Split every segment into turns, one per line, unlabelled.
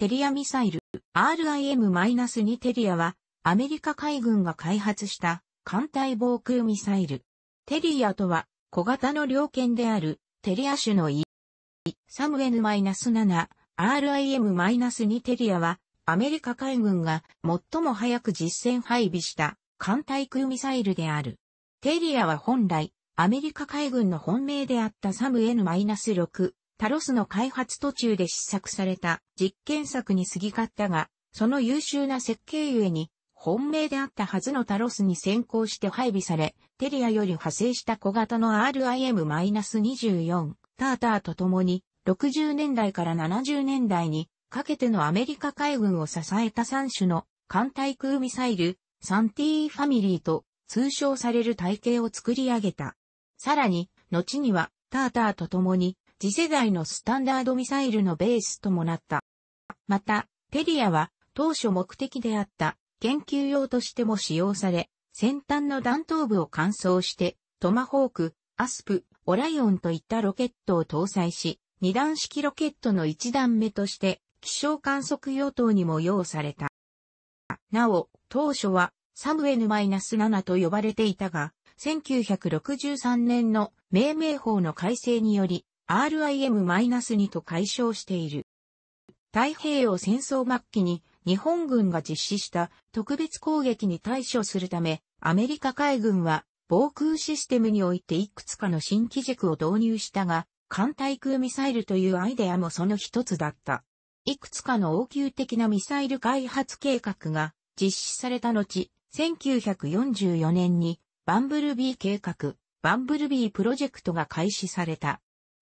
テリアミサイル RIM-2 テリアはアメリカ海軍が開発した艦隊防空ミサイル。テリアとは小型の猟犬であるテリア種の E。サム N-7 RIM-2 テリアはアメリカ海軍が最も早く実戦配備した艦隊空ミサイルである。テリアは本来アメリカ海軍の本命であったサム N-6 タロスの開発途中で試作された実験作に過ぎかったが、その優秀な設計ゆえに、本命であったはずのタロスに先行して配備され、テリアより派生した小型の RIM-24 ターターと共に、60年代から70年代にかけてのアメリカ海軍を支えた3種の艦対空ミサイル、サンティーファミリーと通称される体系を作り上げた。さらに、後にはターターと共に次世代のスタンダードミサイルのベースともなった。また、テリアは当初目的であった研究用としても使用され、先端の弾頭部を乾燥して、トマホーク、アスプ、オライオンといったロケットを搭載し、二段式ロケットの一段目として、気象観測用途にも用された。なお、当初はサム N-7 と呼ばれていたが、1963年の命名法の改正により、RIM-2 と解消している。太平洋戦争末期に日本軍が実施した特別攻撃に対処するため、アメリカ海軍は防空システムにおいていくつかの新機軸を導入したが、艦対空ミサイルというアイデアもその一つだった。いくつかの応急的なミサイル開発計画が実施された後、1944年にバンブルビー計画、バンブルビープロジェクトが開始された。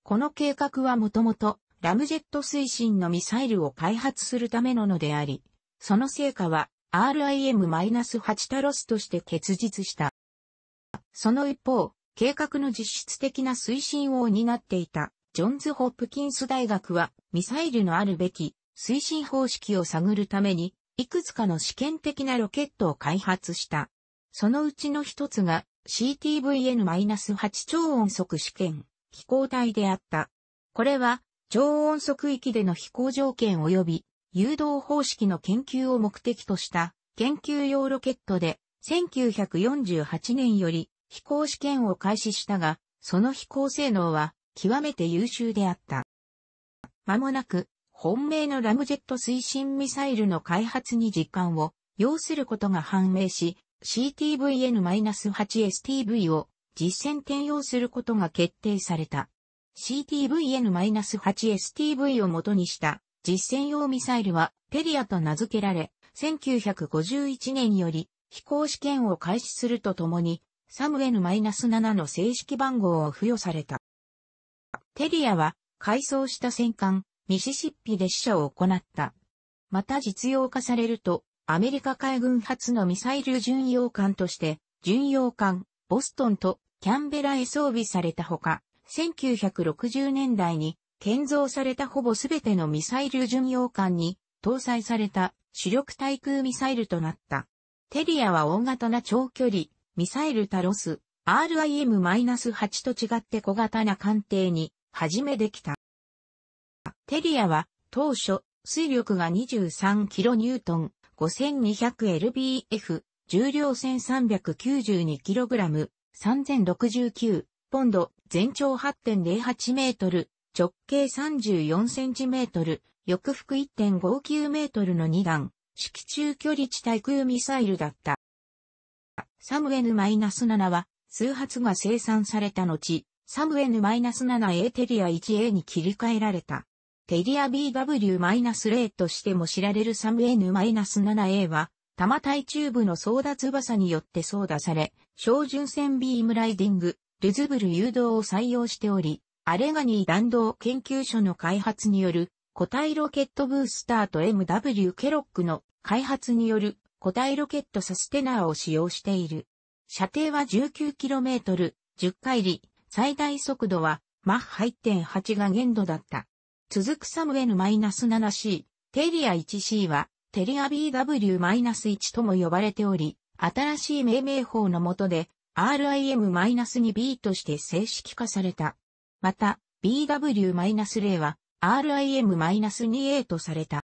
この計画はもともとラムジェット推進のミサイルを開発するためののであり、その成果は RIM-8 タロスとして結実した。その一方、計画の実質的な推進を担っていたジョンズ・ホップキンス大学はミサイルのあるべき推進方式を探るためにいくつかの試験的なロケットを開発した。そのうちの一つが CTVN-8 超音速試験飛行体であった。これは、超音速域での飛行条件及び、誘導方式の研究を目的とした研究用ロケットで、1948年より飛行試験を開始したが、その飛行性能は極めて優秀であった。まもなく、本命のラムジェット推進ミサイルの開発に時間を要することが判明し、CTVN-8STV を実戦転用することが決定された。CTVN-8STV を元にした実戦用ミサイルはテリアと名付けられ、1951年より飛行試験を開始するとともに、サム N-7 の正式番号を付与された。テリアは改装した戦艦ミシシッピで試射を行った。また実用化されると、アメリカ海軍初のミサイル巡洋艦として、巡洋艦ボストンとキャンベラへ装備されたほか、1960年代に建造されたほぼすべてのミサイル巡洋艦に搭載された主力対空ミサイルとなった。テリアは大型な長距離、ミサイルタロス、RIM-8 と違って小型な艦艇に、始めできた。テリアは、当初、水力が 23kN、5200LBF、重量 1392kg、3069ポンド、全長8.08メートル、直径34センチメートル、翼幅1.59メートルの2段、式中距離地対空ミサイルだった。サム N-7 は、数発が生産された後、サム N-7A テリア 1A に切り替えられた。テリア BW-0 としても知られるサム N-7A は、多摩対中部の争奪。翼によって操打され、小準戦ビームライディング、ルズブル誘導を採用しており、アレガニー弾道研究所の開発による固体ロケットブースターと MW ケロックの開発による固体ロケットサステナーを使用している。射程は 19km、10回り、最大速度はマッハ1.8が限度だった。続くサム N－ ヌ -7C、テリア 1C はテリア BW-1 とも呼ばれており、新しい命名法の下で RIM-2B として正式化された。また、BW-0 は RIM-2A とされた。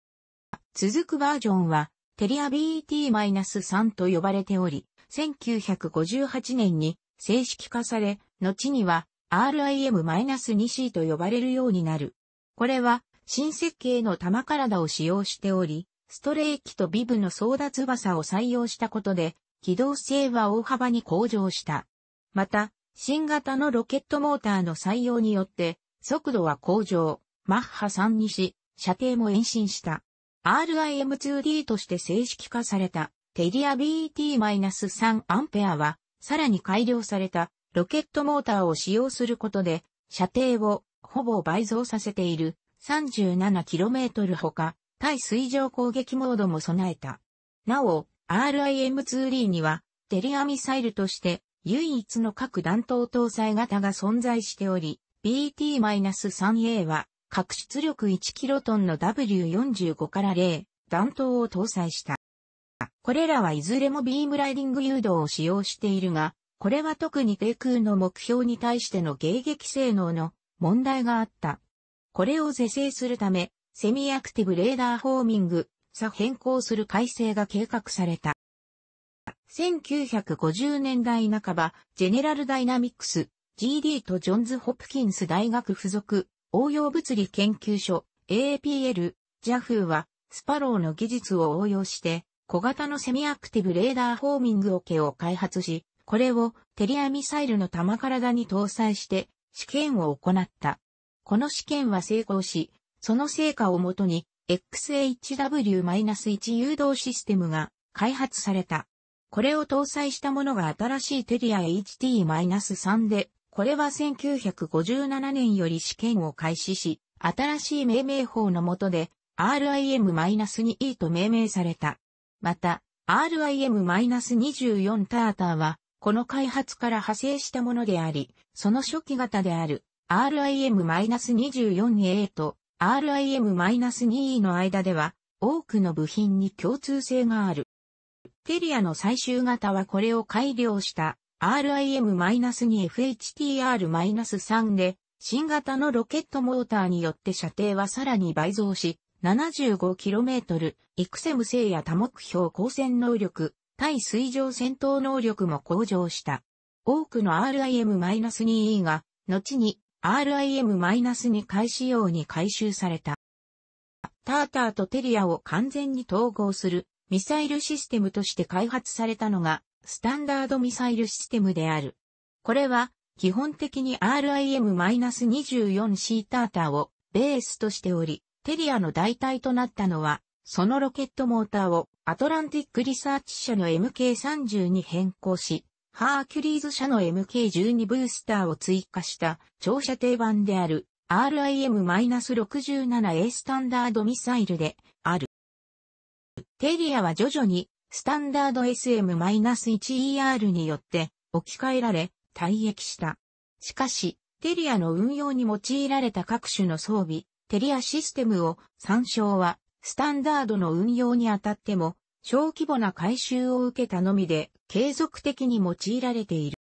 続くバージョンは、テリア BT-3 と呼ばれており、1958年に正式化され、後には RIM-2C と呼ばれるようになる。これは、新設計の玉体を使用しており、ストレーキとビブの争奪ダ翼を採用したことで、機動性は大幅に向上した。また、新型のロケットモーターの採用によって、速度は向上、マッハ3にし、射程も延伸した。RIM2D として正式化された、テリア BT-3 アンペアは、さらに改良されたロケットモーターを使用することで、射程をほぼ倍増させている 37km ほか、対水上攻撃モードも備えた。なお、RIM-2D には、テリアミサイルとして唯一の核弾頭搭載型が存在しており、BT-3A は、核出力1 k ンの W45 から0弾頭を搭載した。これらはいずれもビームライディング誘導を使用しているが、これは特に低空の目標に対しての迎撃性能の問題があった。これを是正するため、セミアクティブレーダーホーミングさ変更する改正が計画された。1950年代半ば、ジェネラルダイナミックス、GD とジョンズ・ホプキンス大学附属、応用物理研究所、a p l JAFU は、スパローの技術を応用して、小型のセミアクティブレーダーホーミングオケを開発し、これをテリアミサイルの弾体に搭載して試験を行った。この試験は成功し、その成果をもとに XHW-1 誘導システムが開発された。これを搭載したものが新しいテリア HT-3 で、これは1957年より試験を開始し、新しい命名法の下で RIM-2E と命名された。また、RIM-24 ターターは、この開発から派生したものであり、その初期型である RIM-24A と RIM-2E の間では多くの部品に共通性がある。テリアの最終型はこれを改良した RIM-2FHTR-3 で新型のロケットモーターによって射程はさらに倍増し 75km、イクセム星や多目標光線能力、対水上戦闘能力も向上した。多くの RIM-2E が、後に RIM-2 回仕様に回収された。ターターとテリアを完全に統合するミサイルシステムとして開発されたのがスタンダードミサイルシステムである。これは基本的に RIM-24C ターターをベースとしており、テリアの代替となったのは、そのロケットモーターをアトランティックリサーチ社の m k 3に変更し、ハーキュリーズ社の MK12 ブースターを追加した長射程版である RIM-67A スタンダードミサイルである。テリアは徐々にスタンダード SM-1ER によって置き換えられ退役した。しかし、テリアの運用に用いられた各種の装備、テリアシステムを参照は、スタンダードの運用にあたっても小規模な改修を受けたのみで継続的に用いられている。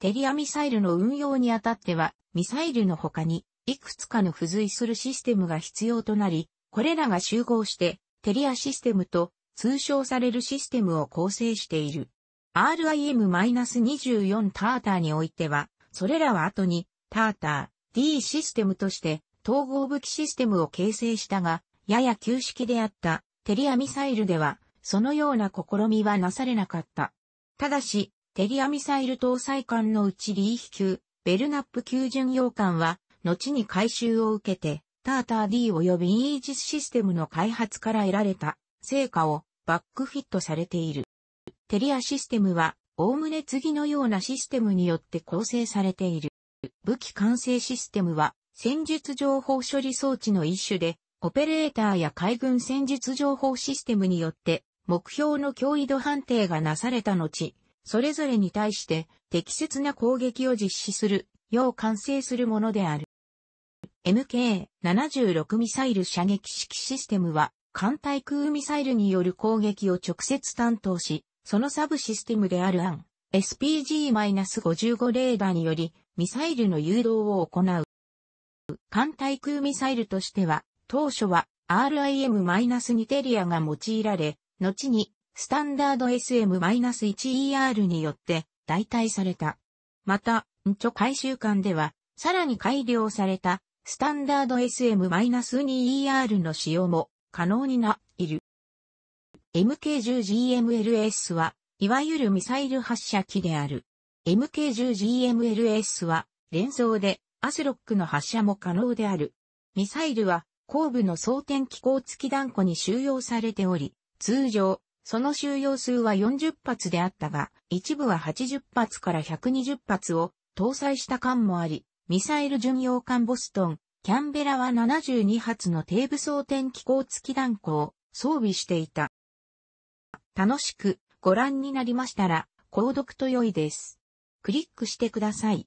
テリアミサイルの運用にあたっては、ミサイルの他に、いくつかの付随するシステムが必要となり、これらが集合して、テリアシステムと通称されるシステムを構成している。RIM-24 ターターにおいては、それらは後に、ターター、D システムとして、統合武器システムを形成したが、やや旧式であったテリアミサイルでは、そのような試みはなされなかった。ただし、テリアミサイル搭載艦のうちリーヒ級、ベルナップ級巡洋艦は、後に改修を受けて、ターター D 及びイージスシステムの開発から得られた成果をバックフィットされている。テリアシステムは、おおむね次のようなシステムによって構成されている。武器完成システムは、戦術情報処理装置の一種で、オペレーターや海軍戦術情報システムによって、目標の強威度判定がなされた後、それぞれに対して適切な攻撃を実施する、よう完成するものである。MK-76 ミサイル射撃式システムは、艦対空ミサイルによる攻撃を直接担当し、そのサブシステムである案、SPG-55 レーダーにより、ミサイルの誘導を行う。艦対空ミサイルとしては、当初は RIM-2 テリアが用いられ、後にスタンダード SM-1ER によって代替された。また、んちょ回収館では、さらに改良されたスタンダード SM-2ER の使用も可能にな、いる。MK10GMLS は、いわゆるミサイル発射機である。MK10GMLS は、連装でアスロックの発射も可能である。ミサイルは、後部の装填機構付き弾庫に収容されており、通常、その収容数は40発であったが、一部は80発から120発を搭載した艦もあり、ミサイル巡洋艦ボストン、キャンベラは72発の低部装填機構付き弾庫を装備していた。楽しくご覧になりましたら、購読と良いです。クリックしてください。